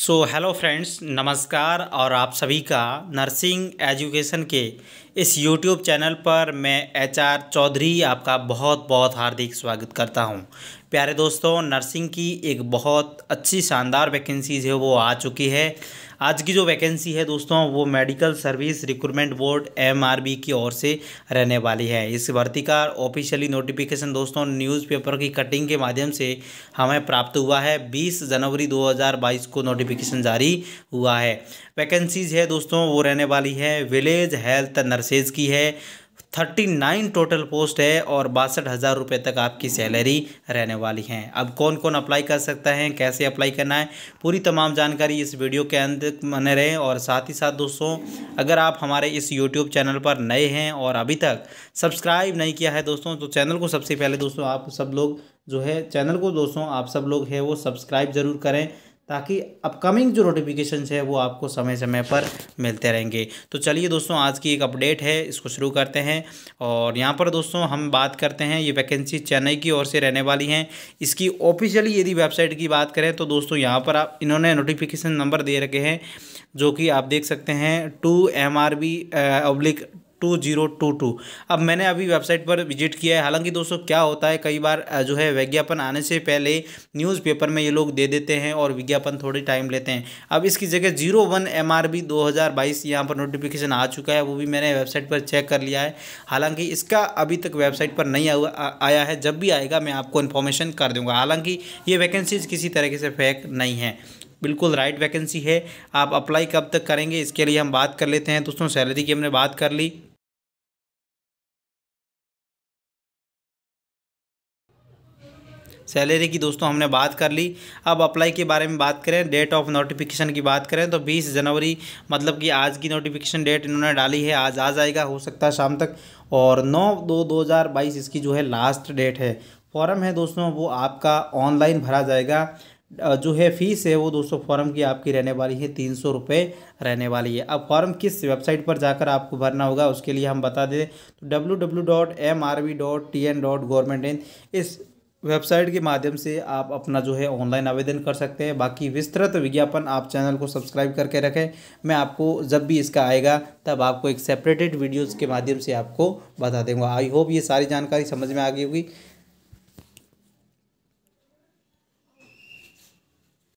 so hello friends नमस्कार और आप सभी का नर्सिंग एजुकेशन के इस YouTube चैनल पर मैं एच आर चौधरी आपका बहुत बहुत हार्दिक स्वागत करता हूं प्यारे दोस्तों नर्सिंग की एक बहुत अच्छी शानदार वैकेंसीज है वो आ चुकी है आज की जो वैकेंसी है दोस्तों वो medical service recruitment board MRB की ओर से रहने वाली है इस भर्ती का ऑफिशियली नोटिफिकेशन दोस्तों न्यूज़पेपर की कटिंग के माध्यम से हमें प्राप्त हुआ है 20 जनवरी 2022 को नोटिफिकेशन जारी हुआ है वैकेंसीज है दोस्तों वो रहने वाली है विलेज हेल्थ नर्स सर्सेज की है थर्टी नाइन टोटल पोस्ट है और बासठ हज़ार रुपये तक आपकी सैलरी रहने वाली है अब कौन कौन अप्लाई कर सकता है कैसे अप्लाई करना है पूरी तमाम जानकारी इस वीडियो के अंदर बने रहें और साथ ही साथ दोस्तों अगर आप हमारे इस यूट्यूब चैनल पर नए हैं और अभी तक सब्सक्राइब नहीं किया है दोस्तों तो चैनल को सबसे पहले दोस्तों आप सब लोग जो है चैनल को दोस्तों आप सब लोग है वो सब्सक्राइब ज़रूर करें ताकि अपकमिंग जो नोटिफिकेशन है वो आपको समय समय पर मिलते रहेंगे तो चलिए दोस्तों आज की एक अपडेट है इसको शुरू करते हैं और यहाँ पर दोस्तों हम बात करते हैं ये वैकेंसी चेन्नई की ओर से रहने वाली हैं इसकी ऑफिशियली यदि वेबसाइट की बात करें तो दोस्तों यहाँ पर आप इन्होंने नोटिफिकेशन नंबर दे रखे हैं जो कि आप देख सकते हैं two M R B oblique two zero two two अब मैंने अभी वेबसाइट पर विजिट किया है हालांकि दोस्तों क्या होता है कई बार जो है विज्ञापन आने से पहले न्यूज़पेपर में ये लोग दे देते हैं और विज्ञापन थोड़ी टाइम लेते हैं अब इसकी जगह zero one M R B दो हज़ार बाईस यहाँ पर नोटिफिकेशन आ चुका है वो भी मैंने वेबसाइट पर चेक कर लिया है हालांकि इसका अभी तक वेबसाइट पर नहीं आया है जब भी आएगा मैं आपको इन्फॉर्मेशन कर दूँगा हालांकि ये वैकेंसीज किसी तरीके से फेक नहीं है बिल्कुल राइट वैकेंसी है आप अप्लाई कब तक करेंगे इसके लिए हम बात कर लेते हैं दोस्तों सैलरी की हमने बात कर ली सैलरी की दोस्तों हमने बात कर ली अब अप्लाई के बारे में बात करें डेट ऑफ नोटिफिकेशन की बात करें तो 20 जनवरी मतलब कि आज की नोटिफिकेशन डेट इन्होंने डाली है आज आ जाएगा हो सकता है शाम तक और 9 दो 2022 इसकी जो है लास्ट डेट है फॉर्म है दोस्तों वो आपका ऑनलाइन भरा जाएगा जो है फ़ीस है वो दोस्तों फॉर्म की आपकी रहने वाली है तीन सौ रुपये रहने वाली है अब फॉर्म किस वेबसाइट पर जाकर आपको भरना होगा उसके लिए हम बता दें तो W W dot M R V dot T N dot government in इस वेबसाइट के माध्यम से आप अपना जो है ऑनलाइन आवेदन कर सकते हैं बाकी विस्तृत विज्ञापन आप चैनल को सब्सक्राइब करके रखें मैं आपको जब भी इसका आएगा तब आपको एक सेपरेटेड वीडियोज़ के माध्यम से आपको बता दूंगा आई होप ये सारी जानकारी समझ में आ गई होगी